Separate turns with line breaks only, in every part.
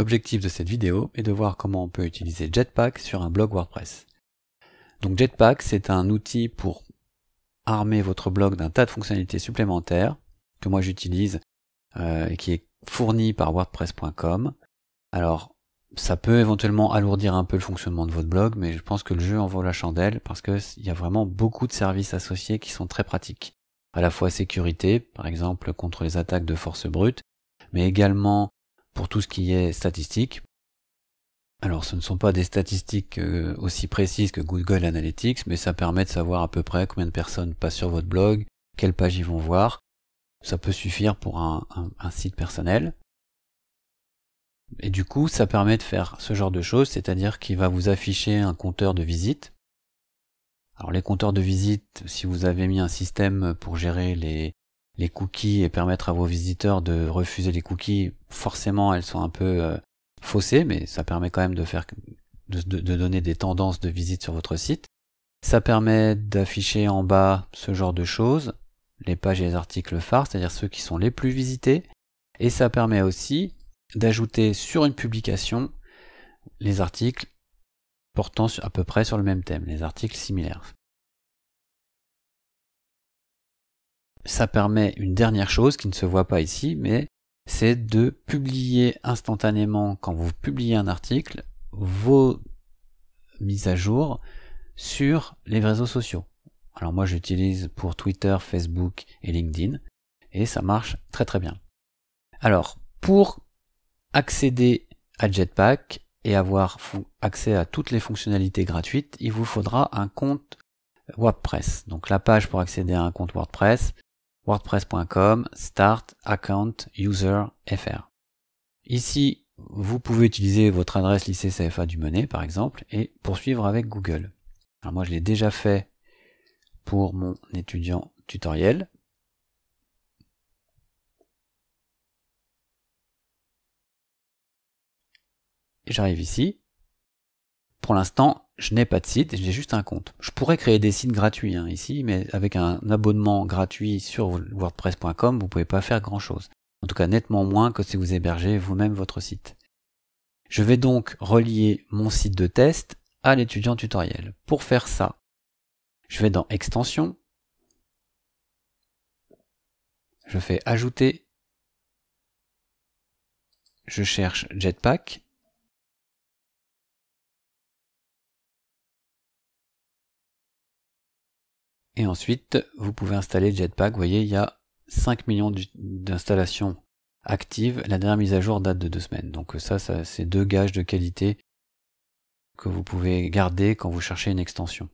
L'objectif de cette vidéo est de voir comment on peut utiliser Jetpack sur un blog WordPress. Donc Jetpack, c'est un outil pour armer votre blog d'un tas de fonctionnalités supplémentaires que moi j'utilise euh, et qui est fourni par wordpress.com. Alors, ça peut éventuellement alourdir un peu le fonctionnement de votre blog, mais je pense que le jeu en vaut la chandelle parce qu'il y a vraiment beaucoup de services associés qui sont très pratiques. À la fois sécurité, par exemple contre les attaques de force brute, mais également pour tout ce qui est statistique. Alors ce ne sont pas des statistiques euh, aussi précises que Google Analytics, mais ça permet de savoir à peu près combien de personnes passent sur votre blog, quelles pages ils vont voir. Ça peut suffire pour un, un site personnel. Et du coup, ça permet de faire ce genre de choses, c'est-à-dire qu'il va vous afficher un compteur de visite. Alors les compteurs de visite, si vous avez mis un système pour gérer les, les cookies et permettre à vos visiteurs de refuser les cookies, forcément elles sont un peu euh, faussées, mais ça permet quand même de faire de, de, donner des tendances de visite sur votre site. Ça permet d'afficher en bas ce genre de choses, les pages et les articles phares, c'est-à-dire ceux qui sont les plus visités, et ça permet aussi d'ajouter sur une publication les articles portant à peu près sur le même thème, les articles similaires. ça permet une dernière chose qui ne se voit pas ici, mais c'est de publier instantanément, quand vous publiez un article, vos mises à jour sur les réseaux sociaux. Alors moi j'utilise pour Twitter, Facebook et LinkedIn, et ça marche très très bien. Alors, pour accéder à Jetpack et avoir accès à toutes les fonctionnalités gratuites, il vous faudra un compte WordPress. Donc la page pour accéder à un compte WordPress, wordpress.com start account user fr. Ici, vous pouvez utiliser votre adresse lycée CFA du Menet par exemple et poursuivre avec Google. Alors moi je l'ai déjà fait pour mon étudiant tutoriel. Et J'arrive ici pour l'instant, je n'ai pas de site, j'ai juste un compte. Je pourrais créer des sites gratuits hein, ici, mais avec un abonnement gratuit sur wordpress.com, vous ne pouvez pas faire grand-chose. En tout cas, nettement moins que si vous hébergez vous-même votre site. Je vais donc relier mon site de test à l'étudiant tutoriel. Pour faire ça, je vais dans Extension, je fais Ajouter, je cherche
Jetpack,
Et ensuite, vous pouvez installer Jetpack. Vous voyez, il y a 5 millions d'installations actives. La dernière mise à jour date de deux semaines. Donc ça, ça c'est deux gages de qualité que vous pouvez garder quand vous cherchez une
extension.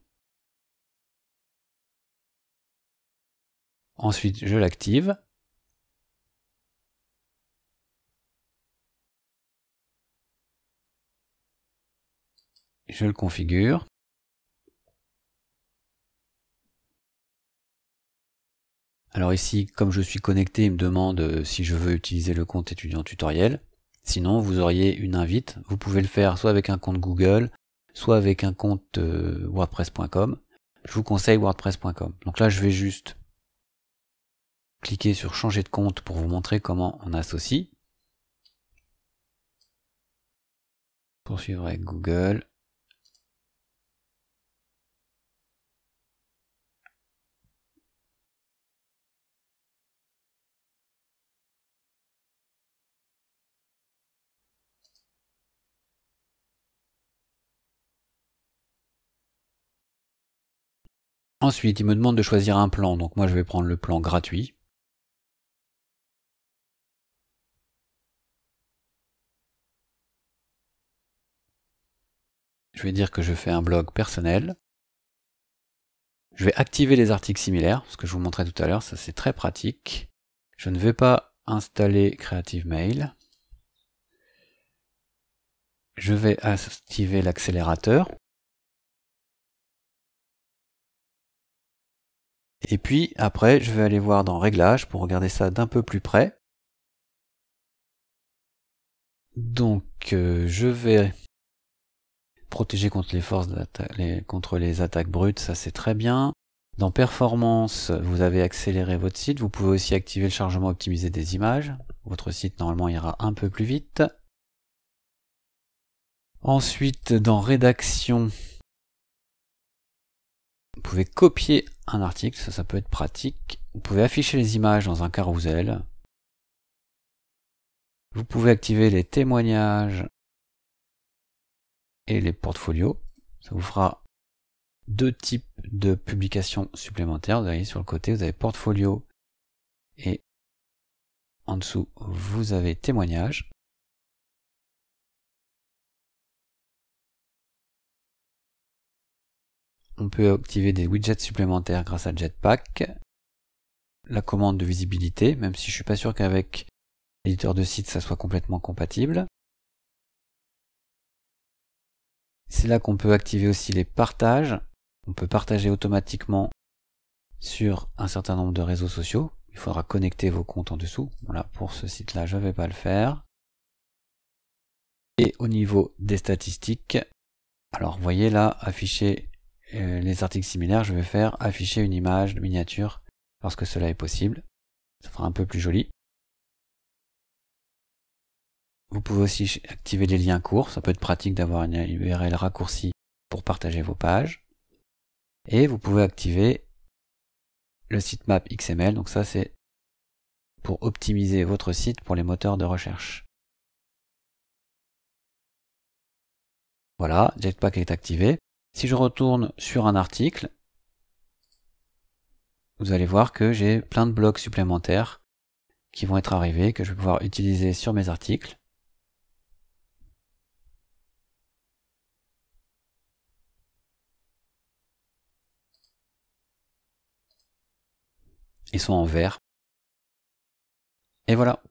Ensuite,
je l'active. Je le configure. Alors ici, comme je suis connecté, il me demande euh, si je veux utiliser le compte étudiant tutoriel. Sinon, vous auriez une invite. Vous pouvez le faire soit avec un compte Google, soit avec un compte euh, WordPress.com. Je vous conseille WordPress.com. Donc là, je vais juste cliquer sur changer de compte pour vous montrer comment on associe. Poursuivre avec Google. Ensuite, il me demande de choisir un plan, donc moi je vais prendre le plan gratuit. Je vais dire que je fais un blog personnel. Je vais activer les articles similaires, ce que je vous montrais tout à l'heure, ça c'est très pratique. Je ne vais pas installer Creative Mail. Je vais activer l'accélérateur.
Et puis après, je vais aller voir dans Réglages pour regarder ça d'un peu plus près.
Donc euh, je vais protéger contre les forces contre les attaques brutes, ça c'est très bien. Dans Performance, vous avez accéléré votre site. Vous pouvez aussi activer le chargement optimisé des images. Votre site normalement ira un peu plus vite. Ensuite, dans Rédaction, vous pouvez copier un article, ça, peut être pratique. Vous pouvez afficher les images dans un carousel. Vous pouvez activer les témoignages et les portfolios. Ça vous fera deux types de publications supplémentaires. Vous allez sur le côté, vous avez portfolio et en dessous, vous avez témoignages. On peut activer des widgets supplémentaires grâce à Jetpack. La commande de visibilité, même si je suis pas sûr qu'avec l'éditeur de site ça soit complètement compatible. C'est là qu'on peut activer aussi les partages. On peut partager automatiquement sur un certain nombre de réseaux sociaux. Il faudra connecter vos comptes en dessous. Voilà, pour ce site-là, je ne vais pas le faire. Et au niveau des statistiques, alors voyez là, afficher euh, les articles similaires, je vais faire afficher une image de miniature lorsque cela est possible. Ça fera un peu plus joli. Vous pouvez aussi activer les liens courts, ça peut être pratique d'avoir une URL raccourcie pour partager vos pages. Et vous pouvez activer le sitemap XML, donc ça c'est
pour optimiser votre site pour les moteurs de recherche.
Voilà, Jetpack est activé. Si je retourne sur un article, vous allez voir que j'ai plein de blocs supplémentaires qui vont être arrivés, que je vais pouvoir utiliser sur mes articles. Ils sont en vert.
Et voilà,